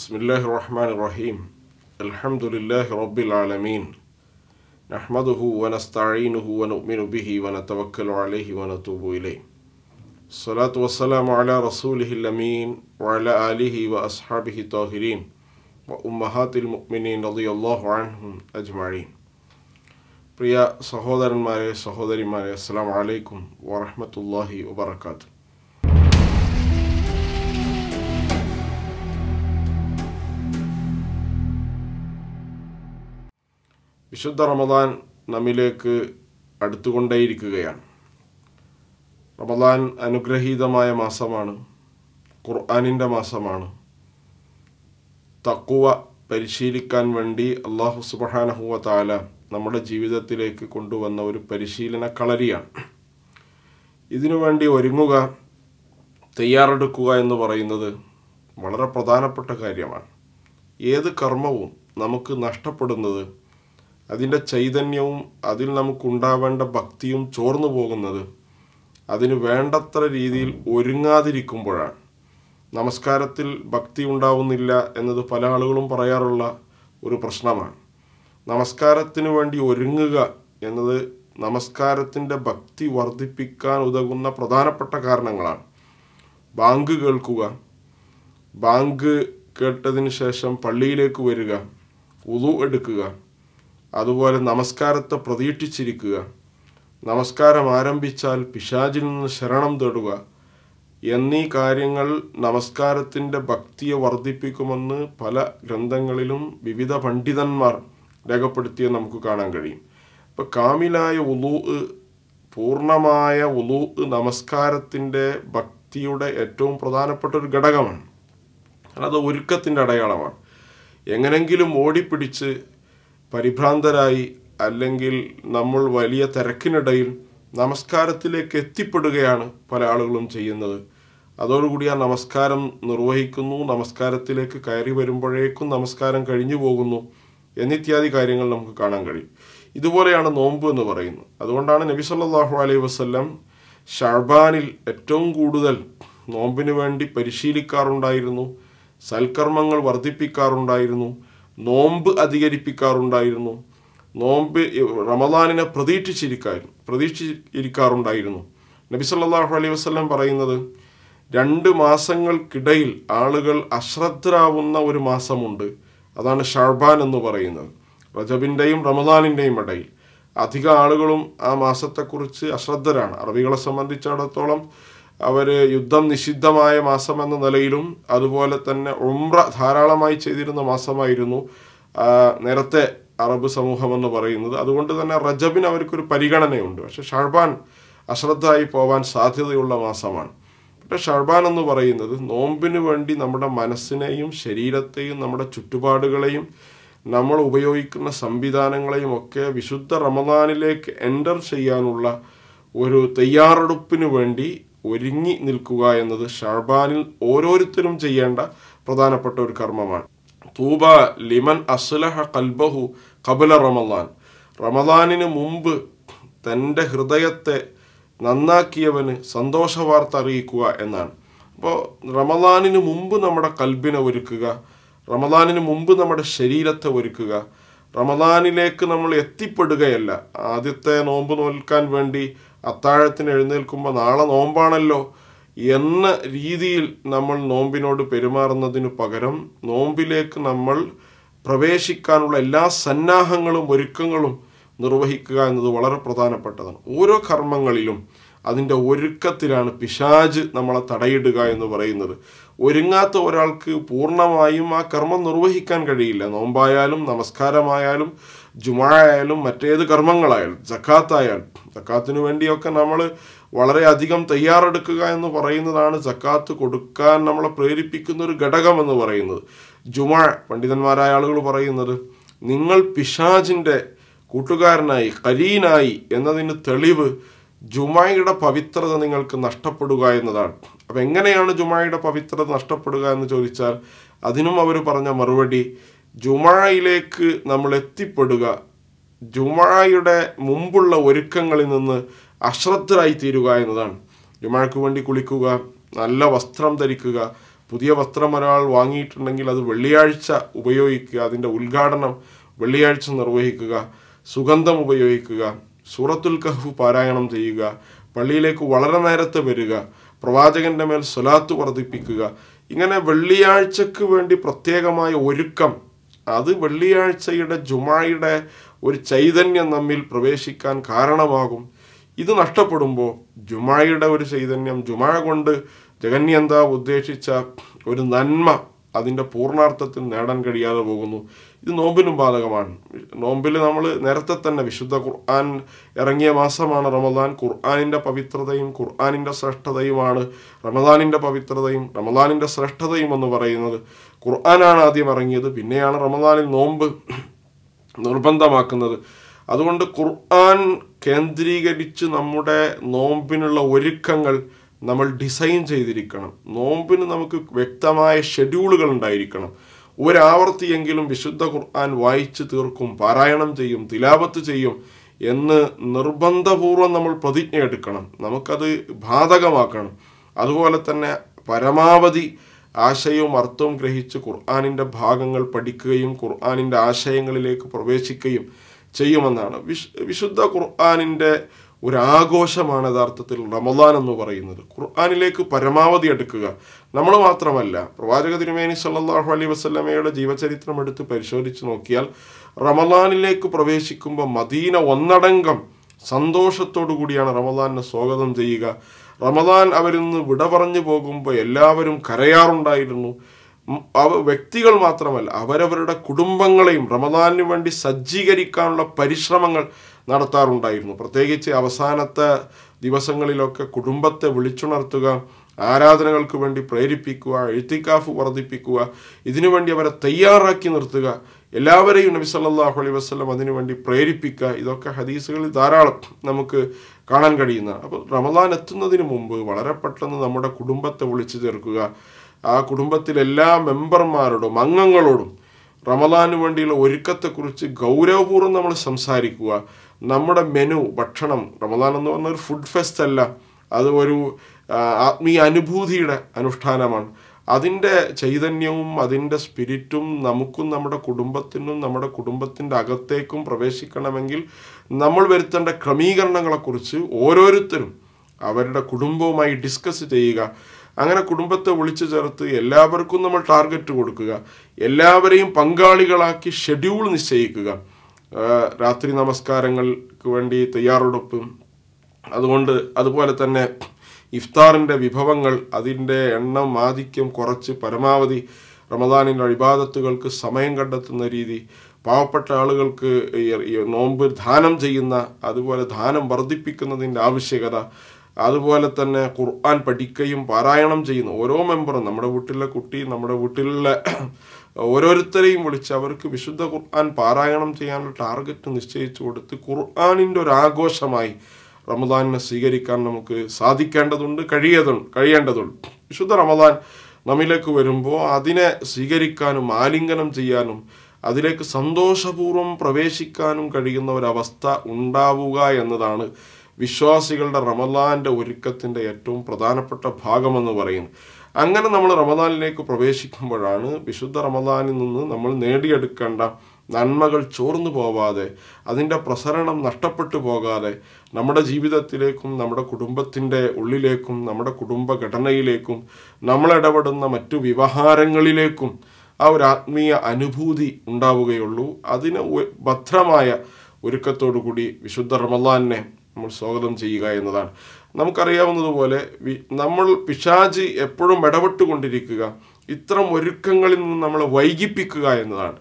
بسم الله الرحمن الرحيم الحمد لله رب العالمين نحمده ونستعينه ونؤمن به ونتوكل عليه ونتوب إليه الصلاة والسلام على رسوله الأمين وعلى آله وأصحابه الطاهرين وأمهات المؤمنين رضي الله عنهم أجمعين പ്രിയ സഹോദരന്മാരെ സഹോദരിമാരെ അസ്സാം വലൈക്കും الله وبركاته വിശുദ്ധ റമദാൻ നമ്മിലേക്ക് അടുത്തുകൊണ്ടേയിരിക്കുകയാണ് റമദാൻ അനുഗ്രഹീതമായ മാസമാണ് ഖുർആാനിൻ്റെ മാസമാണ് തക്കുവ പരിശീലിക്കാൻ വേണ്ടി അള്ളാഹു സുബഹാനഹുവ താല നമ്മുടെ ജീവിതത്തിലേക്ക് കൊണ്ടുവന്ന ഒരു പരിശീലന കളരിയാണ് ഇതിനു വേണ്ടി ഒരുങ്ങുക തയ്യാറെടുക്കുക എന്ന് പറയുന്നത് വളരെ പ്രധാനപ്പെട്ട കാര്യമാണ് ഏത് കർമ്മവും നമുക്ക് നഷ്ടപ്പെടുന്നത് അതിൻ്റെ ചൈതന്യവും അതിൽ നമുക്കുണ്ടാവേണ്ട ഭക്തിയും ചോർന്നു പോകുന്നത് അതിന് വേണ്ടത്ര രീതിയിൽ ഒരുങ്ങാതിരിക്കുമ്പോഴാണ് നമസ്കാരത്തിൽ ഭക്തി ഉണ്ടാവുന്നില്ല എന്നത് പല ആളുകളും പറയാറുള്ള ഒരു പ്രശ്നമാണ് നമസ്കാരത്തിന് വേണ്ടി ഒരുങ്ങുക എന്നത് നമസ്കാരത്തിൻ്റെ ഭക്തി വർദ്ധിപ്പിക്കാൻ ഉതകുന്ന പ്രധാനപ്പെട്ട കാരണങ്ങളാണ് ബാങ്ക് കേൾക്കുക ബാങ്ക് കേട്ടതിന് ശേഷം പള്ളിയിലേക്ക് വരിക ഉതു എടുക്കുക അതുപോലെ നമസ്കാരത്തെ പ്രതീക്ഷിച്ചിരിക്കുക നമസ്കാരം ആരംഭിച്ചാൽ പിശാചിൽ നിന്ന് ശരണം തേടുക എന്നീ കാര്യങ്ങൾ നമസ്കാരത്തിൻ്റെ ഭക്തിയെ വർദ്ധിപ്പിക്കുമെന്ന് പല ഗ്രന്ഥങ്ങളിലും വിവിധ പണ്ഡിതന്മാർ രേഖപ്പെടുത്തിയ നമുക്ക് കാണാൻ കഴിയും ഇപ്പം കാമിലായ ഉലൂ പൂർണ്ണമായ ഉലൂ നമസ്കാരത്തിൻ്റെ ഭക്തിയുടെ ഏറ്റവും പ്രധാനപ്പെട്ട ഒരു ഘടകമാണ് അത് ഒരുക്കത്തിൻ്റെ അടയാളമാണ് എങ്ങനെങ്കിലും ഓടിപ്പിടിച്ച് പരിഭ്രാന്തരായി അല്ലെങ്കിൽ നമ്മൾ വലിയ തിരക്കിനിടയിൽ നമസ്കാരത്തിലേക്ക് എത്തിപ്പെടുകയാണ് പല ആളുകളും ചെയ്യുന്നത് അതോടുകൂടി ആ നമസ്കാരം നിർവഹിക്കുന്നു നമസ്കാരത്തിലേക്ക് കയറി വരുമ്പോഴേക്കും നമസ്കാരം കഴിഞ്ഞു പോകുന്നു എന്നിത്യാദി കാര്യങ്ങൾ നമുക്ക് കാണാൻ കഴിയും ഇതുപോലെയാണ് നോമ്പ് എന്ന് പറയുന്നത് അതുകൊണ്ടാണ് നബി സല്ലാഹു അലൈഹി വസ്ല്ലാം ഷർബാനിൽ ഏറ്റവും കൂടുതൽ നോമ്പിനു വേണ്ടി പരിശീലിക്കാറുണ്ടായിരുന്നു സൽക്കർമ്മങ്ങൾ വർദ്ധിപ്പിക്കാറുണ്ടായിരുന്നു നോമ്പ് അധികരിപ്പിക്കാറുണ്ടായിരുന്നു നോമ്പ് റമദാനിനെ പ്രതീക്ഷിച്ചിരിക്കായിരുന്നു പ്രതീക്ഷിച്ചിരിക്കാറുണ്ടായിരുന്നു നബി സല്ലാഹു അലൈഹി വസ്ലം പറയുന്നത് രണ്ട് മാസങ്ങൾക്കിടയിൽ ആളുകൾ അശ്രദ്ധരാവുന്ന ഒരു മാസമുണ്ട് അതാണ് ഷർബാൻ എന്ന് പറയുന്നത് റജബിൻ്റെയും റമദാനിൻ്റെയും ഇടയിൽ അധിക ആളുകളും ആ മാസത്തെക്കുറിച്ച് അശ്രദ്ധരാണ് അറബികളെ സംബന്ധിച്ചിടത്തോളം അവർ യുദ്ധം നിഷിദ്ധമായ മാസമെന്ന നിലയിലും അതുപോലെ തന്നെ ഉംറ ധാരാളമായി ചെയ്തിരുന്ന മാസമായിരുന്നു നേരത്തെ അറബ് സമൂഹം എന്ന് പറയുന്നത് അതുകൊണ്ട് തന്നെ റജബിന് അവർക്കൊരു പരിഗണനയുണ്ട് പക്ഷെ ഷർബാൻ അശ്രദ്ധമായി പോവാൻ സാധ്യതയുള്ള മാസമാണ് പക്ഷെ ഷർബാൻ എന്ന് പറയുന്നത് നോമ്പിന് വേണ്ടി നമ്മുടെ മനസ്സിനെയും ശരീരത്തെയും നമ്മുടെ ചുറ്റുപാടുകളെയും നമ്മൾ ഉപയോഗിക്കുന്ന സംവിധാനങ്ങളെയും ഒക്കെ വിശുദ്ധ റമദാനിലേക്ക് എൻ്റർ ചെയ്യാനുള്ള ഒരു തയ്യാറെടുപ്പിന് വേണ്ടി ഒരുങ്ങി നിൽക്കുക എന്നത് ഷർബാനിൽ ഓരോരുത്തരും ചെയ്യേണ്ട പ്രധാനപ്പെട്ട ഒരു കർമ്മമാണ് തൂബ ലിമൻ അസ്ലഹ കൽബഹു കബുല റമദാൻ റമദാനിന് മുമ്പ് തൻ്റെ ഹൃദയത്തെ നന്നാക്കിയവന് സന്തോഷ വാർത്ത അറിയിക്കുക എന്നാണ് അപ്പോൾ റമദാനിന് മുമ്പ് നമ്മുടെ കൽബിനെ ഒരുക്കുക റമദാനിന് മുമ്പ് നമ്മുടെ ശരീരത്തെ ഒരുക്കുക റമദാനിലേക്ക് നമ്മൾ എത്തിപ്പെടുകയല്ല ആദ്യത്തെ നോമ്പ് നോൽക്കാൻ വേണ്ടി അത്താഴത്തിന് എഴുന്നേൽക്കുമ്പോൾ നാളെ നോമ്പാണല്ലോ എന്ന രീതിയിൽ നമ്മൾ നോമ്പിനോട് പെരുമാറുന്നതിനു പകരം നോമ്പിലേക്ക് നമ്മൾ പ്രവേശിക്കാനുള്ള എല്ലാ സന്നാഹങ്ങളും ഒരുക്കങ്ങളും നിർവഹിക്കുക എന്നത് വളരെ പ്രധാനപ്പെട്ടതാണ് ഓരോ കർമ്മങ്ങളിലും അതിൻ്റെ ഒരുക്കത്തിലാണ് പിശാജ് നമ്മളെ തടയിടുക എന്ന് പറയുന്നത് ഒരുങ്ങാത്ത ഒരാൾക്ക് പൂർണ്ണമായും ആ കർമ്മം നിർവഹിക്കാൻ കഴിയില്ല നോമ്പായാലും നമസ്കാരമായാലും ജുമാ ആയാലും മറ്റേത് കർമ്മങ്ങളായാലും ജക്കാത്തായാലും ജക്കാത്തിന് വേണ്ടിയൊക്കെ നമ്മൾ വളരെയധികം തയ്യാറെടുക്കുക എന്ന് പറയുന്നതാണ് ജക്കാത്ത് കൊടുക്കാൻ നമ്മളെ പ്രേരിപ്പിക്കുന്ന ഒരു ഘടകം എന്ന് പറയുന്നത് ജുമാ പണ്ഡിതന്മാരായ ആളുകൾ പറയുന്നത് നിങ്ങൾ പിശാജിൻ്റെ കൂട്ടുകാരനായി കലീനായി എന്നതിന് തെളിവ് ജുമായുടെ പവിത്രത നിങ്ങൾക്ക് നഷ്ടപ്പെടുക എന്നതാണ് അപ്പം എങ്ങനെയാണ് ജുമായുടെ പവിത്രത നഷ്ടപ്പെടുക എന്ന് ചോദിച്ചാൽ അതിനും അവർ പറഞ്ഞ മറുപടി ജുമായിലേക്ക് നമ്മൾ എത്തിപ്പെടുക ജുമായുടെ മുമ്പുള്ള ഒരുക്കങ്ങളിൽ നിന്ന് അശ്രദ്ധരായി തീരുക എന്നതാണ് ജുമാക്ക് വേണ്ടി കുളിക്കുക നല്ല വസ്ത്രം ധരിക്കുക പുതിയ വസ്ത്രം ഒരാൾ വാങ്ങിയിട്ടുണ്ടെങ്കിൽ അത് വെള്ളിയാഴ്ച ഉപയോഗിക്കുക അതിൻ്റെ ഉദ്ഘാടനം വെള്ളിയാഴ്ച നിർവഹിക്കുക സുഗന്ധം ഉപയോഗിക്കുക സൂറത്തുൽ കഹു പാരായണം ചെയ്യുക പള്ളിയിലേക്ക് വളരെ നേരത്തെ വരിക പ്രവാചകന്റെ മേൽ സ്വലാത്ത് വർദ്ധിപ്പിക്കുക ഇങ്ങനെ വെള്ളിയാഴ്ചക്ക് വേണ്ടി പ്രത്യേകമായ ഒരുക്കം അത് വെള്ളിയാഴ്ചയുടെ ജുമായുടെ ഒരു ചൈതന്യം നമ്മിൽ പ്രവേശിക്കാൻ കാരണമാകും ഇത് നഷ്ടപ്പെടുമ്പോൾ ജുമായുടെ ഒരു ചൈതന്യം ജുമാ കൊണ്ട് ജഗന്യന്താവ് ഉദ്ദേശിച്ച ഒരു നന്മ അതിൻ്റെ പൂർണ്ണാർത്ഥത്തിൽ നേടാൻ കഴിയാതെ പോകുന്നു ഇത് നോമ്പിനും ബാധകമാണ് നോമ്പിൽ നമ്മൾ നേരത്തെ തന്നെ വിശുദ്ധ ഖുർആൻ ഇറങ്ങിയ മാസമാണ് റമദാൻ ഖുർആാനിൻ്റെ പവിത്രതയും ഖുർആാനിൻ്റെ ശ്രേഷ്ഠതയുമാണ് റമദാനിൻ്റെ പവിത്രതയും റമദാനിൻ്റെ ശ്രേഷ്ഠതയും എന്ന് പറയുന്നത് ഖുർആനാണ് ആദ്യം ഇറങ്ങിയത് പിന്നെയാണ് റമദാനിൽ നോമ്പ് നിർബന്ധമാക്കുന്നത് അതുകൊണ്ട് ഖുർആൻ കേന്ദ്രീകരിച്ച് നമ്മുടെ നോമ്പിനുള്ള ഒരുക്കങ്ങൾ നമ്മൾ ഡിസൈൻ ചെയ്തിരിക്കണം നോമ്പിന് നമുക്ക് വ്യക്തമായ ഷെഡ്യൂളുകൾ ഉണ്ടായിരിക്കണം ഒരാവർത്തിയെങ്കിലും വിശുദ്ധ ഖുർആൻ വായിച്ച് തീർക്കും പാരായണം ചെയ്യും തിലാപത്ത് ചെയ്യും എന്ന് നിർബന്ധപൂർവം നമ്മൾ പ്രതിജ്ഞ എടുക്കണം നമുക്കത് ബാധകമാക്കണം അതുപോലെ തന്നെ പരമാവധി ആശയവും അർത്ഥവും ഗ്രഹിച്ച് ഖുർആാനിൻ്റെ ഭാഗങ്ങൾ പഠിക്കുകയും ഖുർആാനിൻ്റെ ആശയങ്ങളിലേക്ക് പ്രവേശിക്കുകയും ചെയ്യുമെന്നാണ് വിശുദ്ധ ഖുർആാനിൻ്റെ ഒരാഘോഷമാണ് യഥാർത്ഥത്തിൽ റമദാൻ എന്ന് പറയുന്നത് ഖുർആാനിലേക്ക് പരമാവധി എടുക്കുക നമ്മൾ മാത്രമല്ല പ്രവാചക തിരുമേനി സല്ലാഹു അലൈ വസ്ലമയുടെ ജീവചരിത്രം എടുത്ത് പരിശോധിച്ച് നോക്കിയാൽ റമദാനിലേക്ക് പ്രവേശിക്കുമ്പോൾ മദീന ഒന്നടങ്കം സന്തോഷത്തോടു കൂടിയാണ് റമദാനെ സ്വാഗതം ചെയ്യുക റമദാൻ അവരിന്ന് വിട പറഞ്ഞു പോകുമ്പോൾ എല്ലാവരും കരയാറുണ്ടായിരുന്നു അവ വ്യക്തികൾ മാത്രമല്ല അവരവരുടെ കുടുംബങ്ങളെയും റമദാനിന് വേണ്ടി സജ്ജീകരിക്കാനുള്ള പരിശ്രമങ്ങൾ നടത്താറുണ്ടായിരുന്നു പ്രത്യേകിച്ച് അവസാനത്തെ ദിവസങ്ങളിലൊക്കെ കുടുംബത്തെ വിളിച്ചുണർത്തുക ആരാധനകൾക്ക് വേണ്ടി പ്രേരിപ്പിക്കുക എഴുത്തിക്കാഫ് വർദ്ധിപ്പിക്കുക ഇതിനുവേണ്ടി അവരെ തയ്യാറാക്കി നിർത്തുക എല്ലാവരെയും നബി സല്ലാഹു അലൈ വസ്ലം അതിനുവേണ്ടി പ്രേരിപ്പിക്കുക ഇതൊക്കെ ഹദീസുകളിൽ ധാരാളം നമുക്ക് കാണാൻ കഴിയുന്ന അപ്പോൾ റമദാൻ എത്തുന്നതിന് മുമ്പ് വളരെ പെട്ടെന്ന് നമ്മുടെ കുടുംബത്തെ വിളിച്ചു ചേർക്കുക ആ കുടുംബത്തിലെ എല്ലാ മെമ്പർമാരോടും അംഗങ്ങളോടും റമലാന് വേണ്ടിയുള്ള ഒരുക്കത്തെക്കുറിച്ച് ഗൗരവപൂർവ്വം നമ്മൾ സംസാരിക്കുക നമ്മുടെ മെനു ഭക്ഷണം റമദാൻ എന്ന് പറഞ്ഞ ഒരു ഫുഡ് ഫെസ്റ്റ് അല്ല അത് ഒരു ആത്മീയ അനുഭൂതിയുടെ അനുഷ്ഠാനമാണ് അതിൻ്റെ ചൈതന്യവും അതിൻ്റെ സ്പിരിറ്റും നമുക്കും നമ്മുടെ കുടുംബത്തിനും നമ്മുടെ കുടുംബത്തിൻ്റെ അകത്തേക്കും പ്രവേശിക്കണമെങ്കിൽ നമ്മൾ വരുത്തേണ്ട ക്രമീകരണങ്ങളെക്കുറിച്ച് ഓരോരുത്തരും അവരുടെ കുടുംബവുമായി ഡിസ്കസ് ചെയ്യുക അങ്ങനെ കുടുംബത്തെ വിളിച്ചു ചേർത്ത് എല്ലാവർക്കും നമ്മൾ ടാർഗറ്റ് കൊടുക്കുക എല്ലാവരെയും പങ്കാളികളാക്കി ഷെഡ്യൂൾ നിശ്ചയിക്കുക രാത്രി നമസ്കാരങ്ങൾക്ക് വേണ്ടി തയ്യാറെടുപ്പ് അതുകൊണ്ട് അതുപോലെ തന്നെ ഇഫ്താറിൻ്റെ വിഭവങ്ങൾ അതിൻ്റെ എണ്ണം ആധിക്യം കുറച്ച് പരമാവധി റമദാനിൻ്റെ അഴിബാദത്തുകൾക്ക് സമയം കണ്ടെത്തുന്ന രീതി പാവപ്പെട്ട ആളുകൾക്ക് നോമ്പ് ദാനം ചെയ്യുന്ന അതുപോലെ ദാനം വർദ്ധിപ്പിക്കുന്നതിൻ്റെ ആവശ്യകത അതുപോലെ തന്നെ ഖുർആൻ പഠിക്കുകയും പാരായണം ചെയ്യുന്നു ഓരോ മെമ്പറും നമ്മുടെ വീട്ടിലെ കുട്ടി നമ്മുടെ വീട്ടിലെ ഓരോരുത്തരെയും വിളിച്ച് അവർക്ക് വിശുദ്ധ ഖുർആൻ പാരായണം ചെയ്യാനുള്ള ടാർഗറ്റ് നിശ്ചയിച്ചു കൊടുത്ത് ഖുർആാനിൻ്റെ ഒരു ആഘോഷമായി റമദാനിനെ സ്വീകരിക്കാൻ നമുക്ക് സാധിക്കേണ്ടതുണ്ട് കഴിയതുണ്ട് കഴിയേണ്ടതുണ്ട് വിശുദ്ധ റമദാൻ നമ്മിലേക്ക് വരുമ്പോൾ അതിനെ സ്വീകരിക്കാനും ആലിംഗനം ചെയ്യാനും അതിലേക്ക് സന്തോഷപൂർവ്വം പ്രവേശിക്കാനും കഴിയുന്ന ഒരവസ്ഥ ഉണ്ടാവുക എന്നതാണ് വിശ്വാസികളുടെ റമദാൻ്റെ ഒരുക്കത്തിൻ്റെ ഏറ്റവും പ്രധാനപ്പെട്ട ഭാഗമെന്ന് പറയുന്നു അങ്ങനെ നമ്മൾ റമദാനിലേക്ക് പ്രവേശിക്കുമ്പോഴാണ് വിശുദ്ധ റമദാനിൽ നിന്ന് നമ്മൾ നേടിയെടുക്കേണ്ട നന്മകൾ ചോർന്നു പോവാതെ അതിൻ്റെ പ്രസരണം നഷ്ടപ്പെട്ടു പോകാതെ നമ്മുടെ ജീവിതത്തിലേക്കും നമ്മുടെ കുടുംബത്തിൻ്റെ ഉള്ളിലേക്കും നമ്മുടെ കുടുംബഘടനയിലേക്കും നമ്മളിടപെടുന്ന മറ്റു വ്യവഹാരങ്ങളിലേക്കും ആ ഒരു ആത്മീയ അനുഭൂതി ഉണ്ടാവുകയുള്ളൂ അതിന് ഭദ്രമായ ഒരുക്കത്തോടു കൂടി വിശുദ്ധ റമദാനെ നമ്മൾ സ്വാഗതം ചെയ്യുക എന്നതാണ് നമുക്കറിയാവുന്നതുപോലെ നമ്മൾ പിശാജി എപ്പോഴും ഇടപെട്ടുകൊണ്ടിരിക്കുക ഇത്തരം ഒരുക്കങ്ങളിൽ നിന്ന് നമ്മളെ വൈകിപ്പിക്കുക എന്നതാണ്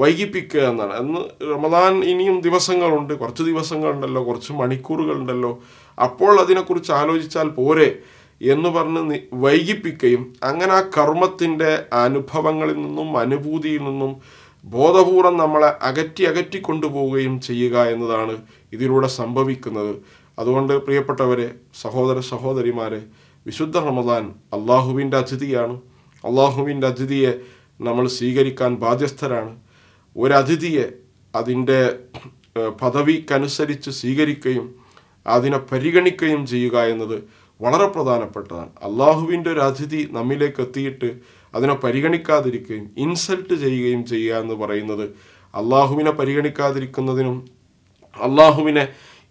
വൈകിപ്പിക്കുക എന്നാണ് അന്ന് റമദാൻ ഇനിയും ദിവസങ്ങളുണ്ട് കുറച്ച് ദിവസങ്ങളുണ്ടല്ലോ കുറച്ച് മണിക്കൂറുകളുണ്ടല്ലോ അപ്പോൾ അതിനെക്കുറിച്ച് ആലോചിച്ചാൽ പോരെ എന്ന് പറഞ്ഞ് വൈകിപ്പിക്കുകയും അങ്ങനെ ആ കർമ്മത്തിൻ്റെ അനുഭവങ്ങളിൽ നിന്നും അനുഭൂതിയിൽ നിന്നും ബോധപൂർവം നമ്മളെ അകറ്റി അകറ്റി കൊണ്ടുപോവുകയും ചെയ്യുക എന്നതാണ് ഇതിലൂടെ സംഭവിക്കുന്നത് അതുകൊണ്ട് പ്രിയപ്പെട്ടവരെ സഹോദര സഹോദരിമാരെ വിശുദ്ധ റമദാൻ അള്ളാഹുവിൻ്റെ അതിഥിയാണ് അള്ളാഹുവിൻ്റെ അതിഥിയെ നമ്മൾ സ്വീകരിക്കാൻ ബാധ്യസ്ഥരാണ് ഒരതിഥിയെ അതിൻ്റെ പദവിക്കനുസരിച്ച് സ്വീകരിക്കുകയും അതിനെ പരിഗണിക്കുകയും ചെയ്യുക എന്നത് വളരെ പ്രധാനപ്പെട്ടതാണ് അള്ളാഹുവിൻ്റെ ഒരു അതിഥി നമ്മിലേക്ക് എത്തിയിട്ട് അതിനെ പരിഗണിക്കാതിരിക്കുകയും ഇൻസൾട്ട് ചെയ്യുകയും ചെയ്യുക എന്ന് പറയുന്നത് അള്ളാഹുവിനെ പരിഗണിക്കാതിരിക്കുന്നതിനും അള്ളാഹുവിനെ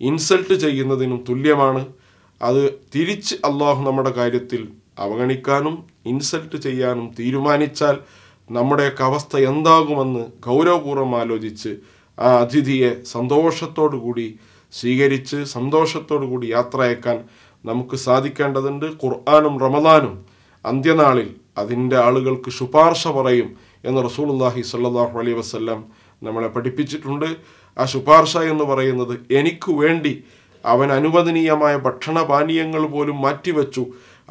ഇൻസൾട്ട് ചെയ്യുന്നതിനും തുല്യമാണ് അത് തിരിച്ച് അള്ളാഹു നമ്മുടെ കാര്യത്തിൽ അവഗണിക്കാനും ഇൻസൾട്ട് ചെയ്യാനും തീരുമാനിച്ചാൽ നമ്മുടെയൊക്കെ അവസ്ഥ എന്താകുമെന്ന് ഗൗരവപൂർവ്വം ആലോചിച്ച് ആ അതിഥിയെ സന്തോഷത്തോടു കൂടി സ്വീകരിച്ച് സന്തോഷത്തോടു കൂടി അയക്കാൻ നമുക്ക് സാധിക്കേണ്ടതുണ്ട് ഖുർആാനും റമദാനും അന്ത്യനാളിൽ അതിൻ്റെ ആളുകൾക്ക് ശുപാർശ പറയും എന്ന് റസൂലുല്ലാഹി സല്ലാഹു അലൈ വസ്ല്ലാം നമ്മളെ പഠിപ്പിച്ചിട്ടുണ്ട് ആ ശുപാർശ എന്ന് പറയുന്നത് എനിക്ക് വേണ്ടി അവൻ അനുവദനീയമായ ഭക്ഷണപാനീയങ്ങൾ പോലും മാറ്റിവെച്ചു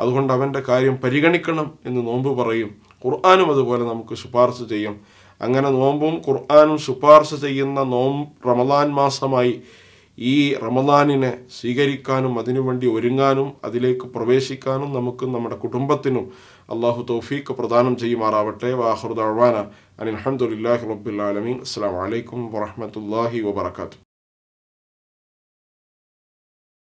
അതുകൊണ്ട് അവൻ്റെ കാര്യം പരിഗണിക്കണം എന്ന് നോമ്പ് പറയും ഖുർആാനും അതുപോലെ നമുക്ക് ശുപാർശ ചെയ്യാം അങ്ങനെ നോമ്പും ഖുർആാനും ശുപാർശ ചെയ്യുന്ന നോമ്പ് റമദാൻ മാസമായി ഈ റമദാനിനെ സ്വീകരിക്കാനും അതിനുവേണ്ടി ഒരുങ്ങാനും അതിലേക്ക് പ്രവേശിക്കാനും നമുക്കും നമ്മുടെ കുടുംബത്തിനും അള്ളാഹു തൗഫീഖ് പ്രദാനം ചെയ്യുമാറാവട്ടെ വാഹുർ ദഴവാന അനിൽ അഹമ്മദുല്ലാഹി റബ്ബുലാലമീൻ അസ്സാം വലൈക്കും വാഹമത്തല്ലാഹി വാത്തു